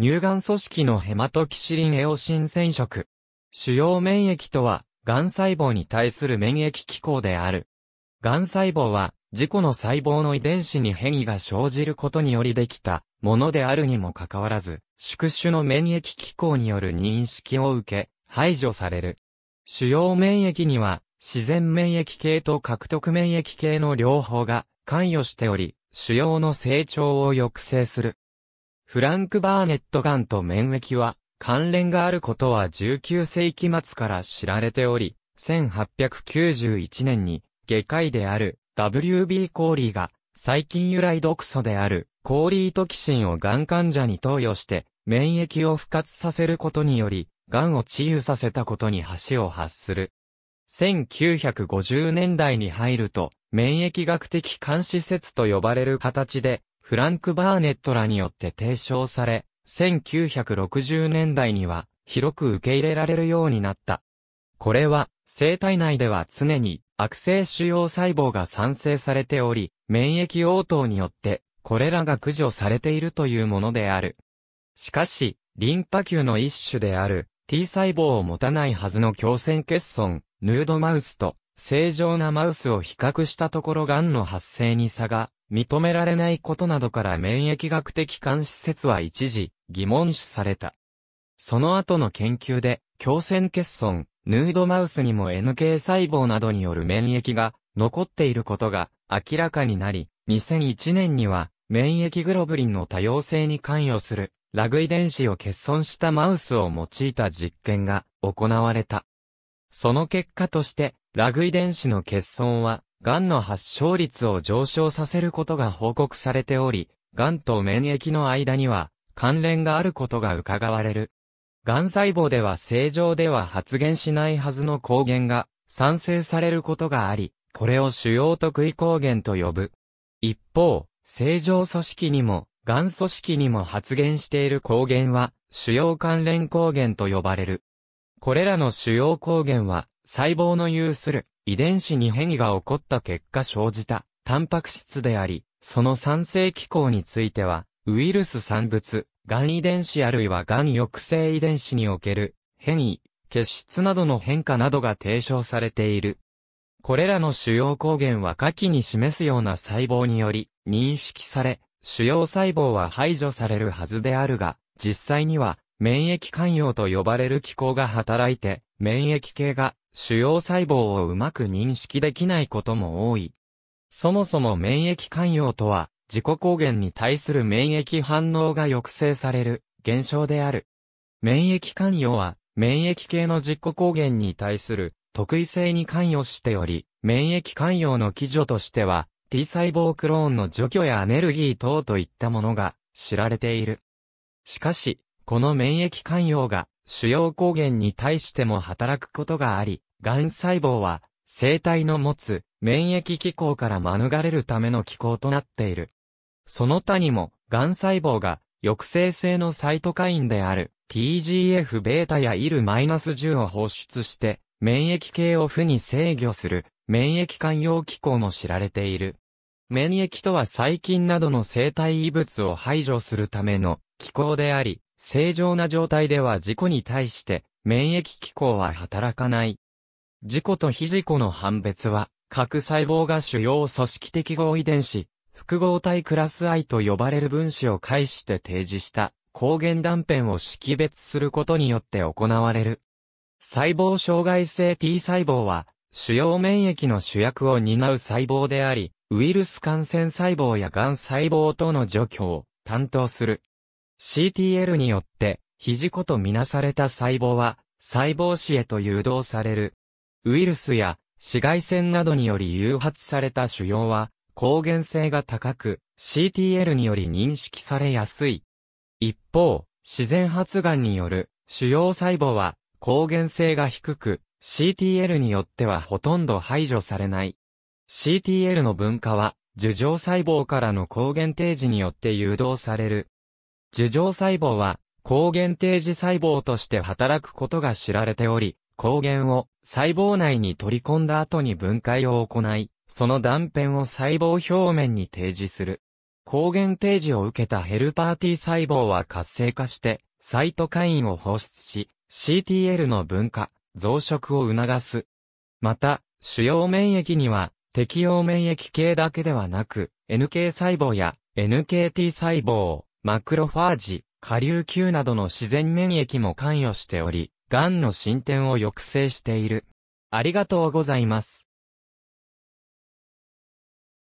乳がん組織のヘマトキシリンエオシン染色。主要免疫とは、がん細胞に対する免疫機構である。がん細胞は、自己の細胞の遺伝子に変異が生じることによりできたものであるにもかかわらず、宿主の免疫機構による認識を受け、排除される。主要免疫には、自然免疫系と獲得免疫系の両方が関与しており、主要の成長を抑制する。フランク・バーネット癌と免疫は関連があることは19世紀末から知られており、1891年に外科医である WB コーリーが細菌由来毒素であるコーリートキシンを癌患者に投与して免疫を復活させることにより、癌を治癒させたことに橋を発する。1950年代に入ると、免疫学的監視説と呼ばれる形で、フランク・バーネットらによって提唱され、1960年代には広く受け入れられるようになった。これは、生体内では常に悪性腫瘍細胞が産生されており、免疫応答によってこれらが駆除されているというものである。しかし、リンパ球の一種である T 細胞を持たないはずの強線欠損、ヌードマウスと正常なマウスを比較したところ癌の発生に差が認められないことなどから免疫学的監視説は一時疑問視された。その後の研究で、強線欠損、ヌードマウスにも NK 細胞などによる免疫が残っていることが明らかになり、2001年には免疫グロブリンの多様性に関与するラグ遺伝子を欠損したマウスを用いた実験が行われた。その結果として、ラグ遺伝子の欠損は癌の発症率を上昇させることが報告されており、癌と免疫の間には関連があることが伺われる。癌細胞では正常では発現しないはずの抗原が産生されることがあり、これを主要特異抗原と呼ぶ。一方、正常組織にも、癌組織にも発現している抗原は、主要関連抗原と呼ばれる。これらの主要抗原は、細胞の有する遺伝子に変異が起こった結果生じたタンパク質であり、その酸性機構については、ウイルス産物、がん遺伝子あるいはがん抑制遺伝子における変異、血質などの変化などが提唱されている。これらの主要抗原は下記に示すような細胞により認識され、主要細胞は排除されるはずであるが、実際には免疫寛容と呼ばれる機構が働いて、免疫系が主要細胞をうまく認識できないことも多い。そもそも免疫寛容とは、自己抗原に対する免疫反応が抑制される現象である。免疫寛容は、免疫系の自己抗原に対する特異性に関与しており、免疫関与の基準としては、T 細胞クローンの除去やアネルギー等といったものが知られている。しかし、この免疫関与が主要抗原に対しても働くことがあり、癌細胞は生体の持つ免疫機構から免れるための機構となっている。その他にも、癌細胞が抑制性のサイトカインである TGF-β や IL-10 を放出して、免疫系を負に制御する免疫寛容機構も知られている。免疫とは細菌などの生体異物を排除するための機構であり、正常な状態では事故に対して免疫機構は働かない。事故と非事故の判別は、核細胞が主要組織的合遺伝子、複合体クラス I と呼ばれる分子を介して提示した抗原断片を識別することによって行われる。細胞障害性 T 細胞は、主要免疫の主役を担う細胞であり、ウイルス感染細胞や癌細胞との除去を担当する。CTL によって、肘子とみなされた細胞は、細胞死へと誘導される。ウイルスや紫外線などにより誘発された腫瘍は、抗原性が高く、CTL により認識されやすい。一方、自然発がんによる腫瘍細胞は抗原性が低く、CTL によってはほとんど排除されない。CTL の分化は、樹状細胞からの抗原提示によって誘導される。樹状細胞は、抗原定時細胞として働くことが知られており、抗原を細胞内に取り込んだ後に分解を行い、その断片を細胞表面に提示する。抗原提示を受けたヘルパー T 細胞は活性化して、サイトカインを放出し、CTL の分化、増殖を促す。また、主要免疫には、適応免疫系だけではなく、NK 細胞や NKT 細胞、マクロファージ、下流球などの自然免疫も関与しており、癌の進展を抑制している。ありがとうございます。